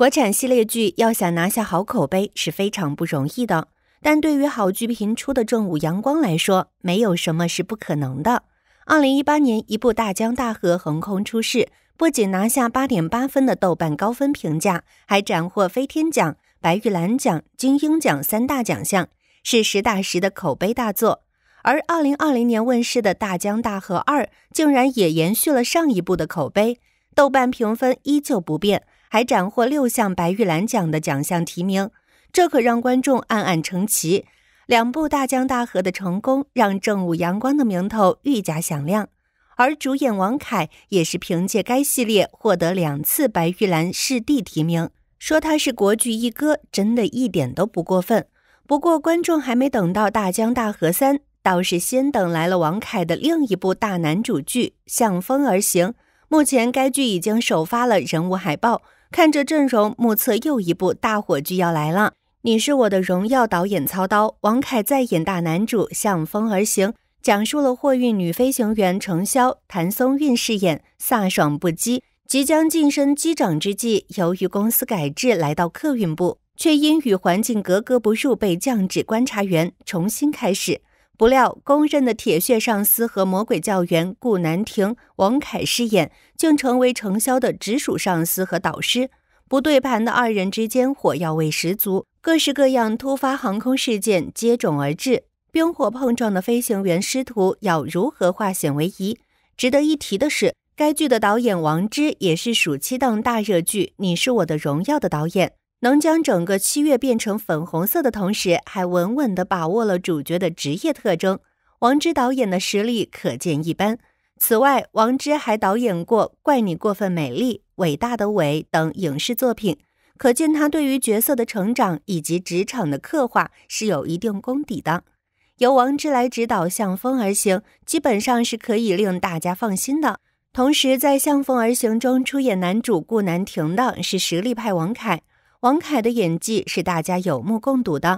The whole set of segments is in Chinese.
国产系列剧要想拿下好口碑是非常不容易的，但对于好剧频出的正午阳光来说，没有什么是不可能的。二零一八年，一部《大江大河》横空出世，不仅拿下八点八分的豆瓣高分评价，还斩获飞天奖、白玉兰奖、金鹰奖三大奖项，是实打实的口碑大作。而二零二零年问世的《大江大河二》，竟然也延续了上一部的口碑，豆瓣评分依旧不变。还斩获六项白玉兰奖的奖项提名，这可让观众暗暗称奇。两部大江大河的成功，让正午阳光的名头愈加响亮。而主演王凯也是凭借该系列获得两次白玉兰视帝提名，说他是国剧一哥，真的一点都不过分。不过，观众还没等到大江大河三，倒是先等来了王凯的另一部大男主剧《向风而行》。目前，该剧已经首发了人物海报。看这阵容，目测又一部大火剧要来了！你是我的荣耀，导演操刀，王凯再演大男主，向风而行讲述了货运女飞行员程潇、谭松韵饰演，飒爽不羁，即将晋升机长之际，由于公司改制来到客运部，却因与环境格格不入被降职观察员，重新开始。不料，公认的铁血上司和魔鬼教员顾南亭（王凯饰演）竟成为程潇的直属上司和导师，不对盘的二人之间火药味十足。各式各样突发航空事件接踵而至，冰火碰撞的飞行员师徒要如何化险为夷？值得一提的是，该剧的导演王之也是暑期档大热剧《你是我的荣耀》的导演。能将整个七月变成粉红色的同时，还稳稳地把握了主角的职业特征，王之导演的实力可见一斑。此外，王之还导演过《怪你过分美丽》《伟大的伟》等影视作品，可见他对于角色的成长以及职场的刻画是有一定功底的。由王之来指导《向风而行》，基本上是可以令大家放心的。同时，在《向风而行》中出演男主顾南亭的是实力派王凯。王凯的演技是大家有目共睹的，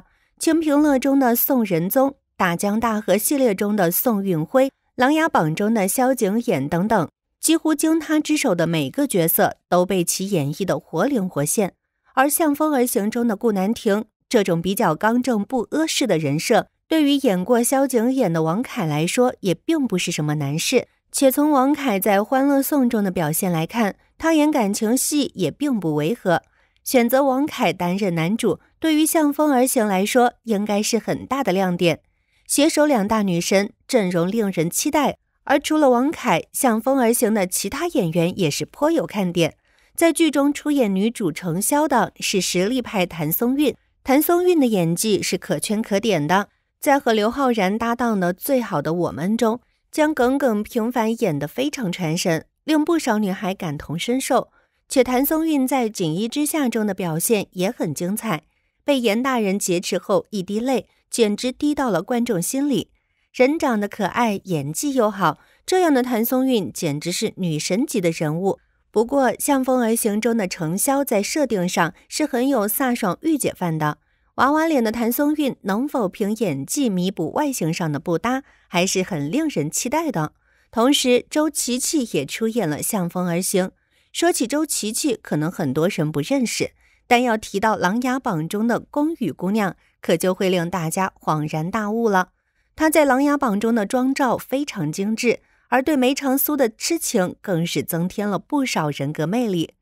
《清平乐》中的宋仁宗，《大江大河》系列中的宋运辉，《琅琊榜》中的萧景琰等等，几乎经他之手的每个角色都被其演绎的活灵活现。而《向风而行》中的顾南亭，这种比较刚正不阿式的人设，对于演过萧景琰的王凯来说也并不是什么难事。且从王凯在《欢乐颂》中的表现来看，他演感情戏也并不违和。选择王凯担任男主，对于《向风而行》来说应该是很大的亮点。携手两大女神，阵容令人期待。而除了王凯，《向风而行》的其他演员也是颇有看点。在剧中出演女主程潇的是实力派谭松韵，谭松韵的演技是可圈可点的。在和刘昊然搭档的《最好的我们》中，将耿耿平凡演得非常传神，令不少女孩感同身受。且谭松韵在《锦衣之下》中的表现也很精彩，被严大人劫持后一滴泪，简直滴到了观众心里。人长得可爱，演技又好，这样的谭松韵简直是女神级的人物。不过，《向风而行》中的程潇在设定上是很有飒爽御姐范的，娃娃脸的谭松韵能否凭演技弥补外形上的不搭，还是很令人期待的。同时，周琪琪也出演了《向风而行》。说起周琦琦，可能很多人不认识，但要提到《琅琊榜》中的宫羽姑娘，可就会令大家恍然大悟了。她在《琅琊榜》中的妆照非常精致，而对梅长苏的痴情更是增添了不少人格魅力。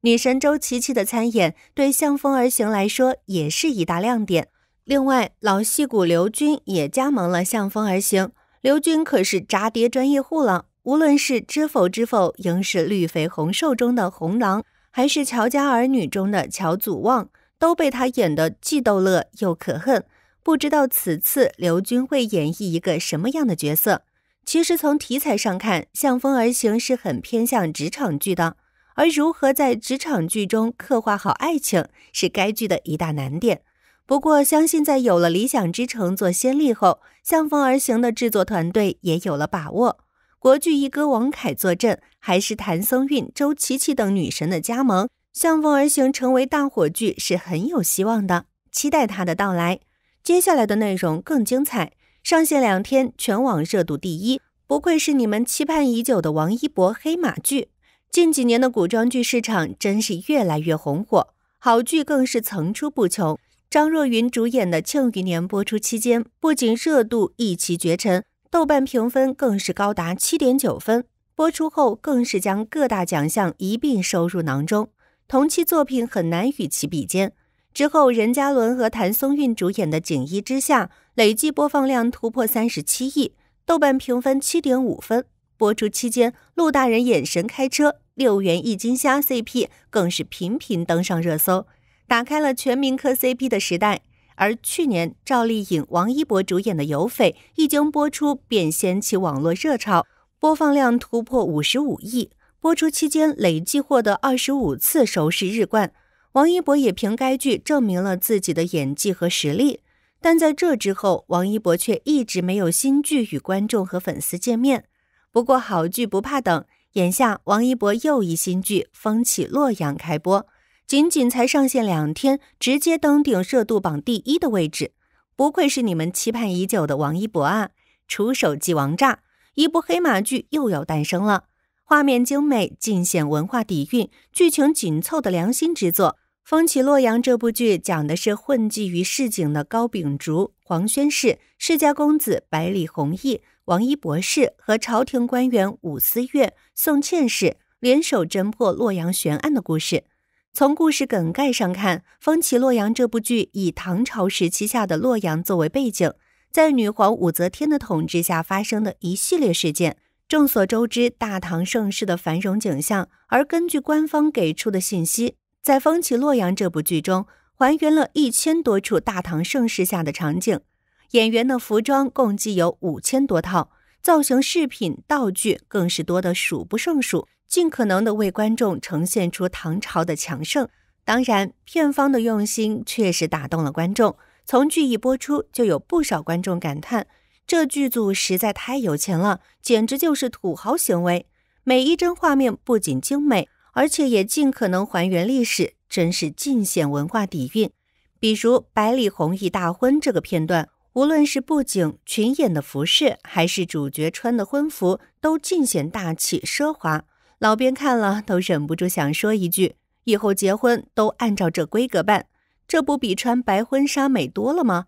女神周琦琦的参演，对《向风而行》来说也是一大亮点。另外，老戏骨刘军也加盟了《向风而行》，刘军可是炸爹专业户了。无论是《知否知否》应是绿肥红瘦中的红狼，还是《乔家儿女》中的乔祖望，都被他演得既逗乐又可恨。不知道此次刘军会演绎一个什么样的角色？其实从题材上看，《向风而行》是很偏向职场剧的，而如何在职场剧中刻画好爱情，是该剧的一大难点。不过，相信在有了《理想之城》做先例后，《向风而行》的制作团队也有了把握。国剧一哥王凯坐镇，还是谭松韵、周琦琦等女神的加盟，《向风而行》成为大火剧是很有希望的，期待他的到来。接下来的内容更精彩。上线两天，全网热度第一，不愧是你们期盼已久的王一博黑马剧。近几年的古装剧市场真是越来越红火，好剧更是层出不穷。张若昀主演的《庆余年》播出期间，不仅热度一骑绝尘。豆瓣评分更是高达七点九分，播出后更是将各大奖项一并收入囊中，同期作品很难与其比肩。之后，任嘉伦和谭松韵主演的《锦衣之下》累计播放量突破三十七亿，豆瓣评分七点五分。播出期间，陆大人眼神开车，六元一斤虾 CP 更是频频登上热搜，打开了全民磕 CP 的时代。而去年赵丽颖、王一博主演的《有匪》一经播出便掀起网络热潮，播放量突破五十五亿，播出期间累计获得二十五次收视日冠。王一博也凭该剧证明了自己的演技和实力。但在这之后，王一博却一直没有新剧与观众和粉丝见面。不过好剧不怕等，眼下王一博又一新剧《风起洛阳》开播。仅仅才上线两天，直接登顶热度榜第一的位置，不愧是你们期盼已久的王一博啊！出手即王炸，一部黑马剧又要诞生了。画面精美，尽显文化底蕴，剧情紧凑的良心之作《风起洛阳》这部剧，讲的是混迹于市井的高秉烛、黄宣氏世家公子百里弘毅、王一博士和朝廷官员武思月、宋茜氏联手侦破洛阳悬案的故事。从故事梗概上看，《风起洛阳》这部剧以唐朝时期下的洛阳作为背景，在女皇武则天的统治下发生的一系列事件。众所周知，大唐盛世的繁荣景象。而根据官方给出的信息，在《风起洛阳》这部剧中，还原了一千多处大唐盛世下的场景，演员的服装共计有五千多套，造型、饰品、道具更是多得数不胜数。尽可能的为观众呈现出唐朝的强盛，当然，片方的用心确实打动了观众。从剧一播出就有不少观众感叹，这剧组实在太有钱了，简直就是土豪行为。每一帧画面不仅精美，而且也尽可能还原历史，真是尽显文化底蕴。比如百里红衣大婚这个片段，无论是布景、群演的服饰，还是主角穿的婚服，都尽显大气奢华。老编看了都忍不住想说一句：以后结婚都按照这规格办，这不比穿白婚纱美多了吗？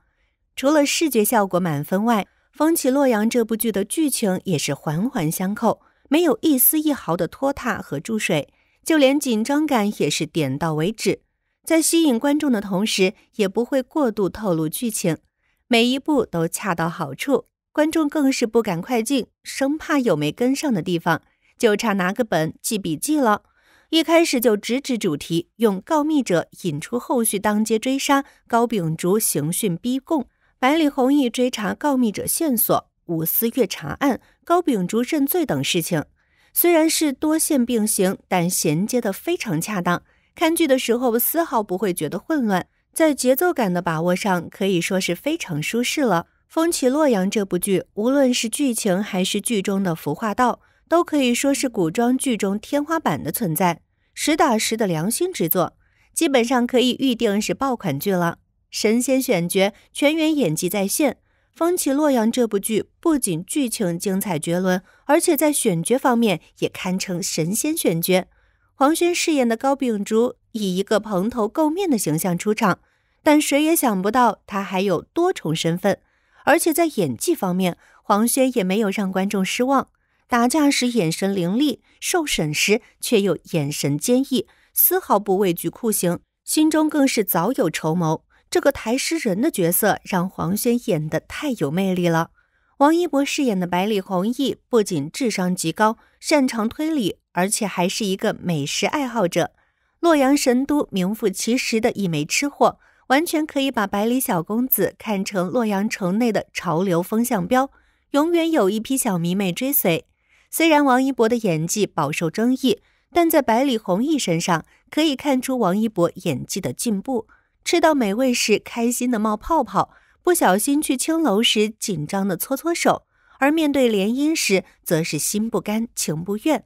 除了视觉效果满分外，《风起洛阳》这部剧的剧情也是环环相扣，没有一丝一毫的拖沓和注水，就连紧张感也是点到为止，在吸引观众的同时，也不会过度透露剧情，每一步都恰到好处，观众更是不敢快进，生怕有没跟上的地方。就差拿个本记笔记了。一开始就直指主题，用告密者引出后续当街追杀高秉烛、刑讯逼供、百里弘毅追查告密者线索、武思月查案、高秉烛认罪等事情。虽然是多线并行，但衔接的非常恰当，看剧的时候丝毫不会觉得混乱。在节奏感的把握上，可以说是非常舒适了。《风起洛阳》这部剧，无论是剧情还是剧中的服化道。都可以说是古装剧中天花板的存在，实打实的良心之作，基本上可以预定是爆款剧了。神仙选角，全员演技在线，《风起洛阳》这部剧不仅剧情精彩绝伦，而且在选角方面也堪称神仙选角。黄轩饰演的高秉烛以一个蓬头垢面的形象出场，但谁也想不到他还有多重身份，而且在演技方面，黄轩也没有让观众失望。打架时眼神凌厉，受审时却又眼神坚毅，丝毫不畏惧酷刑，心中更是早有筹谋。这个台尸人的角色让黄轩演得太有魅力了。王一博饰演的百里弘毅不仅智商极高，擅长推理，而且还是一个美食爱好者，洛阳神都名副其实的一枚吃货，完全可以把百里小公子看成洛阳城内的潮流风向标，永远有一批小迷妹追随。虽然王一博的演技饱受争议，但在百里弘毅身上可以看出王一博演技的进步。吃到美味时开心的冒泡泡，不小心去青楼时紧张的搓搓手，而面对联姻时则是心不甘情不愿。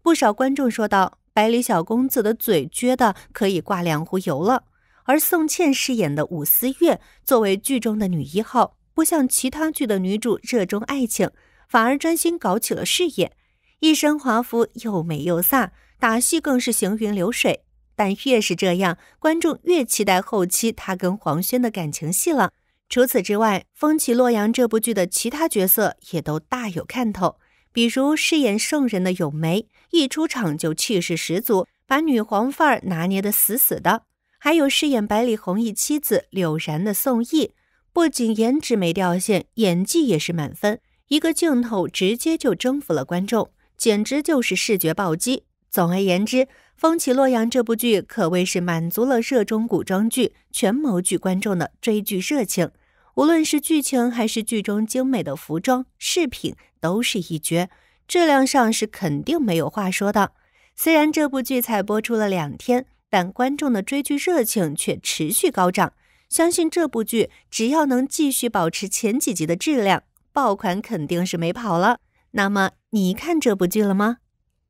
不少观众说道：“百里小公子的嘴撅的可以挂两壶油了。”而宋茜饰演的武思月作为剧中的女一号，不像其他剧的女主热衷爱情。反而专心搞起了事业，一身华服又美又飒，打戏更是行云流水。但越是这样，观众越期待后期他跟黄轩的感情戏了。除此之外，《风起洛阳》这部剧的其他角色也都大有看头，比如饰演圣人的咏梅，一出场就气势十足，把女皇范儿拿捏得死死的；还有饰演百里弘毅妻子柳然的宋轶，不仅颜值没掉线，演技也是满分。一个镜头直接就征服了观众，简直就是视觉暴击。总而言之，《风起洛阳》这部剧可谓是满足了热衷古装剧、权谋剧观众的追剧热情。无论是剧情还是剧中精美的服装、饰品，都是一绝，质量上是肯定没有话说的。虽然这部剧才播出了两天，但观众的追剧热情却持续高涨。相信这部剧只要能继续保持前几集的质量。爆款肯定是没跑了，那么你看这部剧了吗？